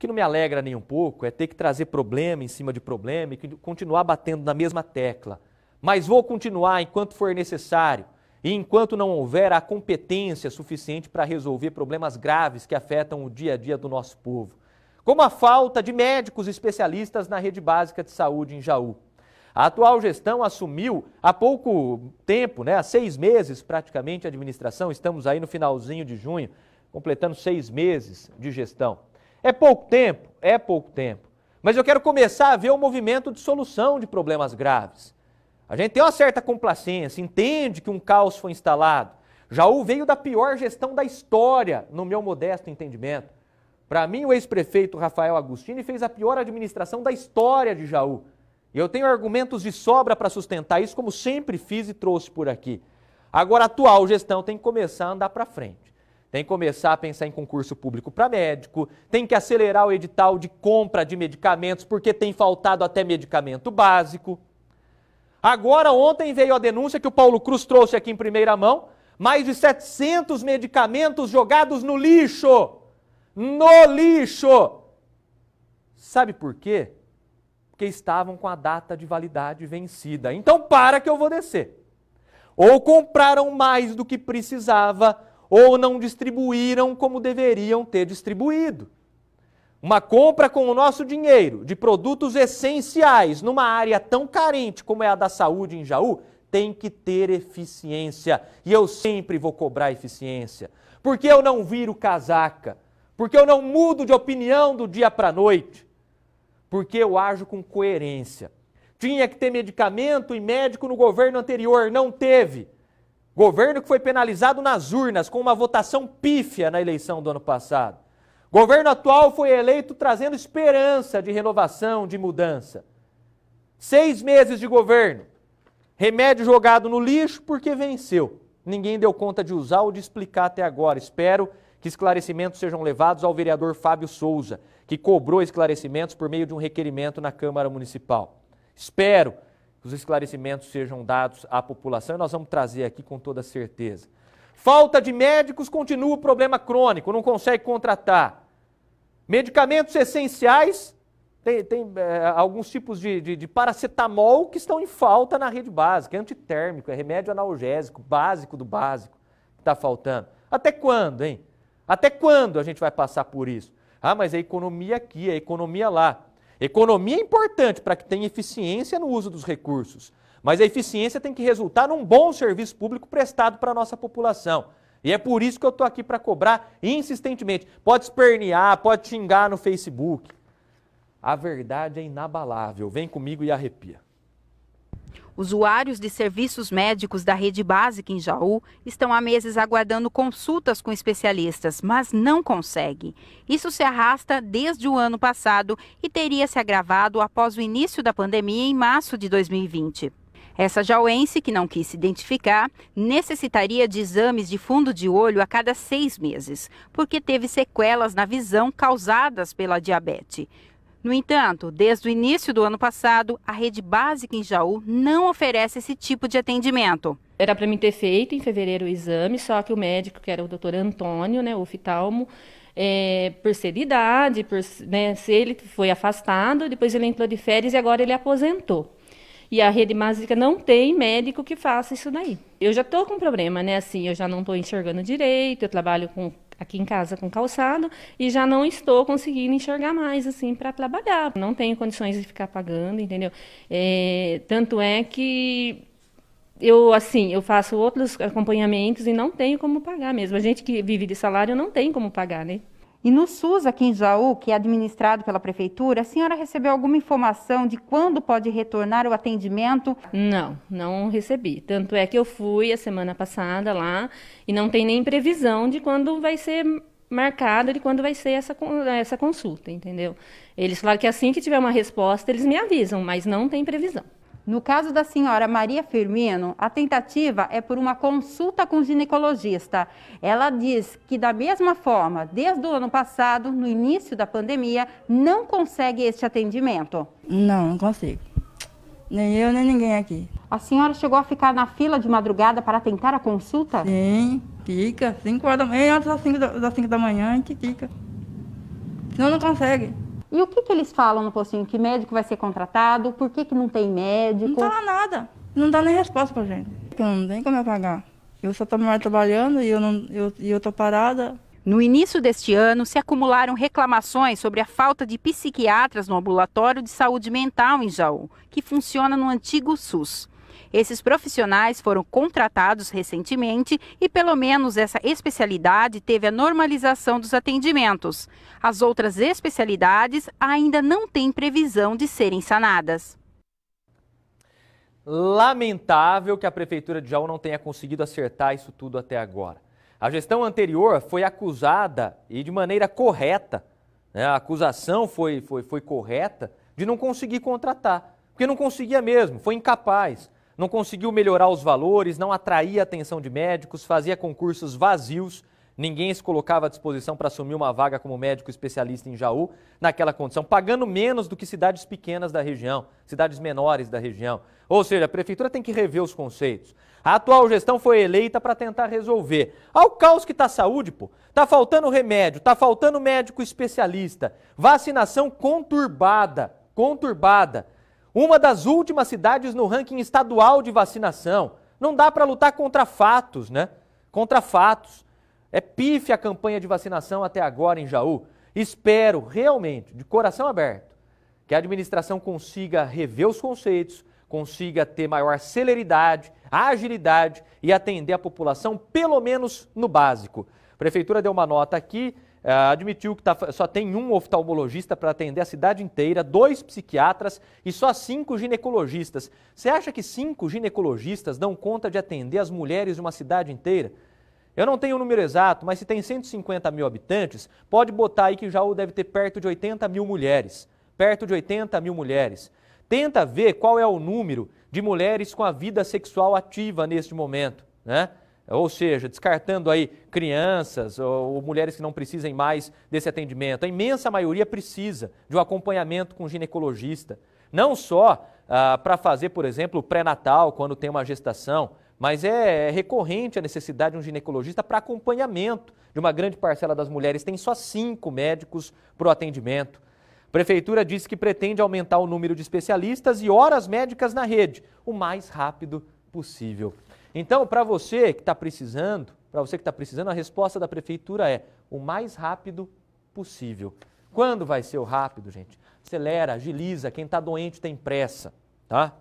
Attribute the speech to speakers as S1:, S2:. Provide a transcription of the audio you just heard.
S1: que não me alegra nem um pouco é ter que trazer problema em cima de problema e continuar batendo na mesma tecla. Mas vou continuar enquanto for necessário e enquanto não houver a competência suficiente para resolver problemas graves que afetam o dia a dia do nosso povo, como a falta de médicos especialistas na rede básica de saúde em Jaú. A atual gestão assumiu há pouco tempo, né, há seis meses praticamente, a administração, estamos aí no finalzinho de junho, completando seis meses de gestão. É pouco tempo? É pouco tempo. Mas eu quero começar a ver o um movimento de solução de problemas graves. A gente tem uma certa complacência, entende que um caos foi instalado. Jaú veio da pior gestão da história, no meu modesto entendimento. Para mim, o ex-prefeito Rafael Agostini fez a pior administração da história de Jaú. E eu tenho argumentos de sobra para sustentar isso, como sempre fiz e trouxe por aqui. Agora, a atual gestão tem que começar a andar para frente. Tem que começar a pensar em concurso público para médico, tem que acelerar o edital de compra de medicamentos, porque tem faltado até medicamento básico. Agora, ontem veio a denúncia que o Paulo Cruz trouxe aqui em primeira mão: mais de 700 medicamentos jogados no lixo. No lixo! Sabe por quê? Porque estavam com a data de validade vencida. Então, para que eu vou descer. Ou compraram mais do que precisava ou não distribuíram como deveriam ter distribuído. Uma compra com o nosso dinheiro de produtos essenciais numa área tão carente como é a da saúde em Jaú tem que ter eficiência. E eu sempre vou cobrar eficiência. Porque eu não viro casaca. Porque eu não mudo de opinião do dia para a noite. Porque eu ajo com coerência. Tinha que ter medicamento e médico no governo anterior, não teve. Governo que foi penalizado nas urnas com uma votação pífia na eleição do ano passado. Governo atual foi eleito trazendo esperança de renovação, de mudança. Seis meses de governo. Remédio jogado no lixo porque venceu. Ninguém deu conta de usar ou de explicar até agora. Espero que esclarecimentos sejam levados ao vereador Fábio Souza, que cobrou esclarecimentos por meio de um requerimento na Câmara Municipal. Espero os esclarecimentos sejam dados à população e nós vamos trazer aqui com toda certeza. Falta de médicos continua o problema crônico, não consegue contratar. Medicamentos essenciais, tem, tem é, alguns tipos de, de, de, paracetamol que estão em falta na rede básica, é antitérmico, é remédio analgésico, básico do básico, que está faltando. Até quando, hein? Até quando a gente vai passar por isso? Ah, mas a economia aqui, a economia lá. Economia é importante para que tenha eficiência no uso dos recursos, mas a eficiência tem que resultar num bom serviço público prestado para a nossa população. E é por isso que eu estou aqui para cobrar insistentemente. Pode espernear, pode xingar no Facebook. A verdade é inabalável. Vem comigo e arrepia.
S2: Usuários de serviços médicos da rede básica em Jaú estão há meses aguardando consultas com especialistas, mas não conseguem. Isso se arrasta desde o ano passado e teria se agravado após o início da pandemia em março de 2020. Essa jauense, que não quis se identificar, necessitaria de exames de fundo de olho a cada seis meses, porque teve sequelas na visão causadas pela diabetes. No entanto, desde o início do ano passado, a rede básica
S3: em Jaú não oferece esse tipo de atendimento. Era para mim ter feito em fevereiro o exame, só que o médico, que era o doutor Antônio, né, oftalmo, é, por ser de idade, por, né, se ele foi afastado, depois ele entrou de férias e agora ele aposentou. E a rede básica não tem médico que faça isso daí. Eu já estou com problema, né? Assim, eu já não estou enxergando direito, eu trabalho com aqui em casa com calçado e já não estou conseguindo enxergar mais assim para trabalhar. Não tenho condições de ficar pagando, entendeu? É, tanto é que eu assim, eu faço outros acompanhamentos e não tenho como pagar mesmo. A gente que vive de salário não tem como pagar, né? E no SUS aqui em Jaú,
S2: que é administrado pela prefeitura, a senhora recebeu alguma informação de quando pode retornar o
S3: atendimento? Não, não recebi. Tanto é que eu fui a semana passada lá e não tem nem previsão de quando vai ser marcada de quando vai ser essa, essa consulta, entendeu? Eles falaram que assim que tiver uma resposta, eles me avisam, mas não tem previsão. No caso da senhora Maria Firmino, a tentativa é por uma consulta com o
S2: ginecologista. Ela diz que, da mesma forma, desde o ano passado, no início da pandemia, não consegue este atendimento. Não, não consigo. Nem eu, nem ninguém aqui. A senhora chegou a ficar na fila de madrugada para tentar a consulta? Sim, fica. 5 horas da manhã, antes das 5 da, manhã, a gente fica. Senão não consegue. E o que, que eles falam no postinho? Que médico vai ser contratado? Por que, que não tem médico? Não fala nada. Não dá nem resposta pra gente. Não tem como eu pagar. Eu só tô mais trabalhando e eu, não, eu, eu tô parada. No início deste ano, se acumularam reclamações sobre a falta de psiquiatras no ambulatório de saúde mental em Jaú, que funciona no antigo SUS. Esses profissionais foram contratados recentemente e, pelo menos, essa especialidade teve a normalização dos atendimentos. As outras especialidades ainda não têm previsão de serem sanadas.
S1: Lamentável que a Prefeitura de Jaú não tenha conseguido acertar isso tudo até agora. A gestão anterior foi acusada, e de maneira correta, né, a acusação foi, foi, foi correta, de não conseguir contratar, porque não conseguia mesmo, foi incapaz não conseguiu melhorar os valores, não atraía atenção de médicos, fazia concursos vazios, ninguém se colocava à disposição para assumir uma vaga como médico especialista em Jaú naquela condição, pagando menos do que cidades pequenas da região, cidades menores da região. Ou seja, a prefeitura tem que rever os conceitos. A atual gestão foi eleita para tentar resolver. Ao caos que está a saúde, pô. Tá faltando remédio, tá faltando médico especialista, vacinação conturbada, conturbada uma das últimas cidades no ranking estadual de vacinação. Não dá para lutar contra fatos, né? Contra fatos. É pife a campanha de vacinação até agora em Jaú. Espero realmente, de coração aberto, que a administração consiga rever os conceitos, consiga ter maior celeridade, agilidade e atender a população, pelo menos no básico. A prefeitura deu uma nota aqui é, admitiu que tá, só tem um oftalmologista para atender a cidade inteira, dois psiquiatras e só cinco ginecologistas. Você acha que cinco ginecologistas dão conta de atender as mulheres de uma cidade inteira? Eu não tenho o um número exato, mas se tem 150 mil habitantes, pode botar aí que já deve ter perto de 80 mil mulheres. Perto de 80 mil mulheres. Tenta ver qual é o número de mulheres com a vida sexual ativa neste momento, né? É, ou seja, descartando aí crianças ou, mulheres que não precisem mais desse atendimento. A imensa maioria precisa de um acompanhamento com ginecologista. Não só ah, para fazer, por exemplo, o pré-natal, quando tem uma gestação, mas é, é recorrente a necessidade de um ginecologista para acompanhamento de uma grande parcela das mulheres. Tem só cinco médicos para o atendimento. A Prefeitura disse que pretende aumentar o número de especialistas e horas médicas na rede, o mais rápido possível. Então, para você que está precisando, para você que está precisando, a resposta da prefeitura é o mais rápido possível. Quando vai ser o rápido, gente? Acelera, agiliza, quem está doente tem pressa, tá?